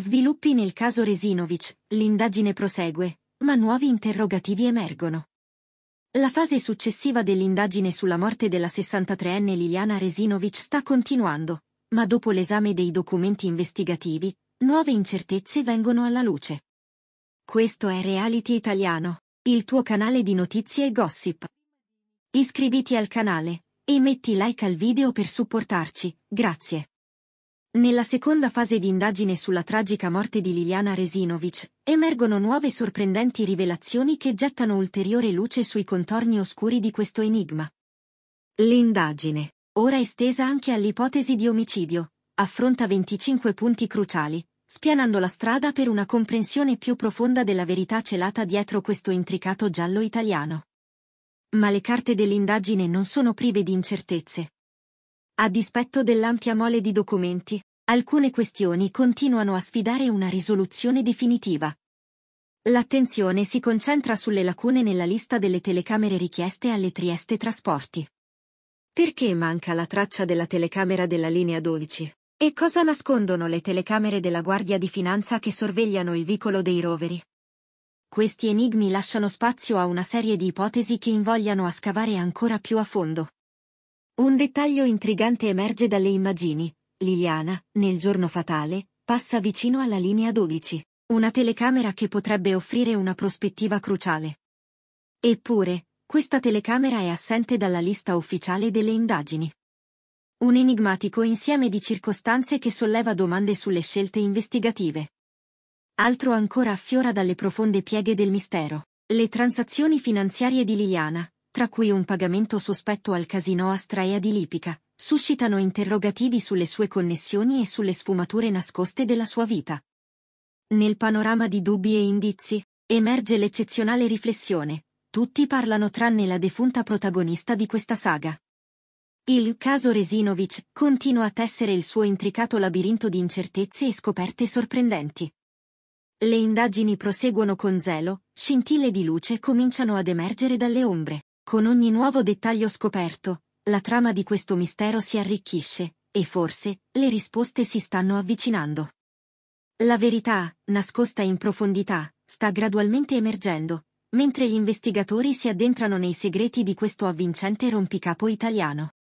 Sviluppi nel caso Resinovic, l'indagine prosegue, ma nuovi interrogativi emergono. La fase successiva dell'indagine sulla morte della 63enne Liliana Resinovic sta continuando, ma dopo l'esame dei documenti investigativi, nuove incertezze vengono alla luce. Questo è Reality Italiano, il tuo canale di notizie e gossip. Iscriviti al canale e metti like al video per supportarci, grazie. Nella seconda fase di indagine sulla tragica morte di Liliana Resinovic, emergono nuove sorprendenti rivelazioni che gettano ulteriore luce sui contorni oscuri di questo enigma. L'indagine, ora estesa anche all'ipotesi di omicidio, affronta 25 punti cruciali, spianando la strada per una comprensione più profonda della verità celata dietro questo intricato giallo italiano. Ma le carte dell'indagine non sono prive di incertezze a dispetto dell'ampia mole di documenti, alcune questioni continuano a sfidare una risoluzione definitiva. L'attenzione si concentra sulle lacune nella lista delle telecamere richieste alle Trieste Trasporti. Perché manca la traccia della telecamera della linea 12? E cosa nascondono le telecamere della Guardia di Finanza che sorvegliano il vicolo dei roveri? Questi enigmi lasciano spazio a una serie di ipotesi che invogliano a scavare ancora più a fondo. Un dettaglio intrigante emerge dalle immagini. Liliana, nel giorno fatale, passa vicino alla linea 12, una telecamera che potrebbe offrire una prospettiva cruciale. Eppure, questa telecamera è assente dalla lista ufficiale delle indagini. Un enigmatico insieme di circostanze che solleva domande sulle scelte investigative. Altro ancora affiora dalle profonde pieghe del mistero. Le transazioni finanziarie di Liliana, tra cui un pagamento sospetto al casino Astraea di Lipica, suscitano interrogativi sulle sue connessioni e sulle sfumature nascoste della sua vita. Nel panorama di dubbi e indizi, emerge l'eccezionale riflessione, tutti parlano tranne la defunta protagonista di questa saga. Il caso Resinovic continua a tessere il suo intricato labirinto di incertezze e scoperte sorprendenti. Le indagini proseguono con zelo, scintille di luce cominciano ad emergere dalle ombre. Con ogni nuovo dettaglio scoperto, la trama di questo mistero si arricchisce, e forse, le risposte si stanno avvicinando. La verità, nascosta in profondità, sta gradualmente emergendo, mentre gli investigatori si addentrano nei segreti di questo avvincente rompicapo italiano.